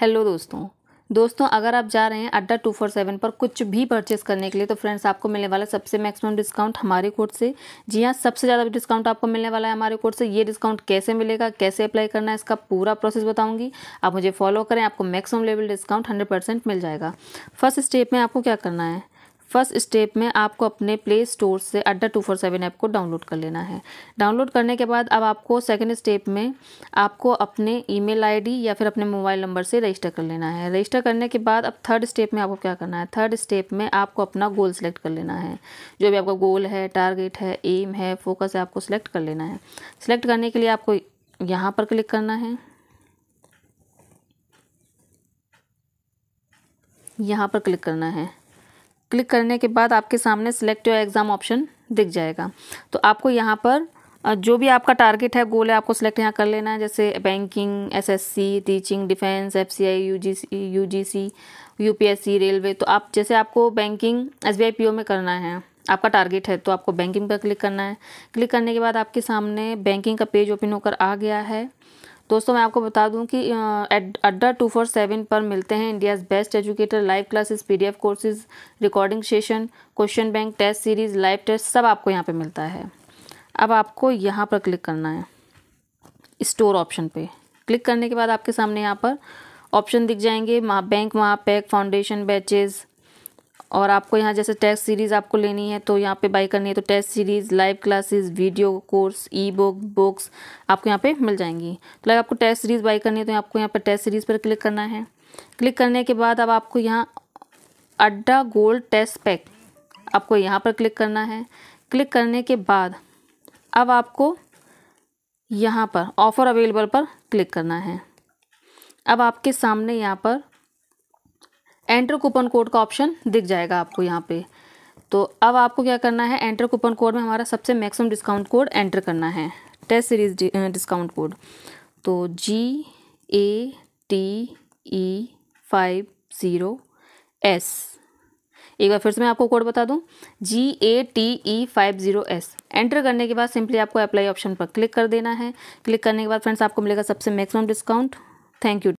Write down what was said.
hello दोस्तों दोस्तों अगर आप जा रहे हैं अड्डा टू फोर सेवन पर कुछ भी परचेस करने के लिए तो फ्रेंड्स आपको मिलने वाला सबसे मैक्सिमम डिस्काउंट हमारे कोड से जी हाँ सबसे ज़्यादा डिस्काउंट आपको मिलने वाला है हमारे कोड से ये डिस्काउंट कैसे मिलेगा कैसे अप्लाई करना है इसका पूरा प्रोसेस बताऊंगी आप मुझे फॉलो करें आपको मैक्सिमम लेवल डिस्काउंट हंड्रेड मिल जाएगा फर्स्ट स्टेप में आपको क्या करना है फर्स्ट स्टेप में आपको अपने प्ले स्टोर से Adda two four seven app को डाउनलोड कर लेना है डाउनलोड करने के बाद अब आपको सेकेंड स्टेप में आपको अपने ईमेल आईडी या फिर अपने मोबाइल नंबर से रजिस्टर कर लेना है रजिस्टर करने के बाद अब थर्ड स्टेप में आपको क्या करना है थर्ड स्टेप में आपको अपना गोल सेलेक्ट कर लेना है जो भी आपका गोल है टारगेट है एम है फोकस है आपको सेलेक्ट कर लेना है सेलेक्ट करने के लिए आपको यहाँ पर क्लिक करना है यहाँ पर क्लिक करना है क्लिक करने के बाद आपके सामने सेलेक्ट योर एग्ज़ाम ऑप्शन दिख जाएगा तो आपको यहाँ पर जो भी आपका टारगेट है गोल है आपको सिलेक्ट यहाँ कर लेना है जैसे banking SSC teaching defence FCI UGC UGC UPSC railway तो आप जैसे आपको बैंकिंग एस पीओ में करना है आपका टारगेट है तो आपको बैंकिंग पर क्लिक करना है क्लिक करने के बाद आपके सामने बैंकिंग का पेज ओपन होकर आ गया है दोस्तों मैं आपको बता दूं कि अड्डा टू फोर सेवन पर मिलते हैं India's best educator live classes PDF courses recording session question bank test series live test सब आपको यहाँ पर मिलता है अब आपको यहाँ पर क्लिक करना है स्टोर ऑप्शन पे क्लिक करने के बाद आपके सामने यहाँ पर ऑप्शन दिख जाएंगे माँ बैंक वहाँ पैक फाउंडेशन बैचेज़ और आपको यहाँ जैसे टेस्ट सीरीज़ आपको लेनी है तो यहाँ पे बाई करनी है तो test series live classes video course e book books आपको यहाँ पे मिल जाएंगी तो अगर आपको टेस्ट सीरीज़ बाई करनी है तो आपको यहाँ पर टेस्ट सीरीज़ पर क्लिक करना है क्लिक करने के बाद अब आपको यहाँ अड्डा गोल्ड टेस्ट पैक आपको यहाँ पर क्लिक करना है क्लिक करने के बाद अब आपको यहाँ पर ऑफ़र अवेलेबल पर क्लिक करना है अब आपके सामने यहाँ पर एंटर कूपन कोड का ऑप्शन दिख जाएगा आपको यहाँ पे तो अब आपको क्या करना है एंटर कूपन कोड में हमारा सबसे मैक्सिमम डिस्काउंट कोड एंटर करना है टेस्ट सीरीज डिस्काउंट कोड तो G A T E five zero S एक बार फिर से मैं आपको कोड बता दूं G A T E five zero S enter करने के बाद सिंपली आपको अप्लाई ऑप्शन पर क्लिक कर देना है क्लिक करने के बाद फ्रेंड्स आपको मिलेगा सबसे मैक्सिमम डिस्काउंट थैंक यू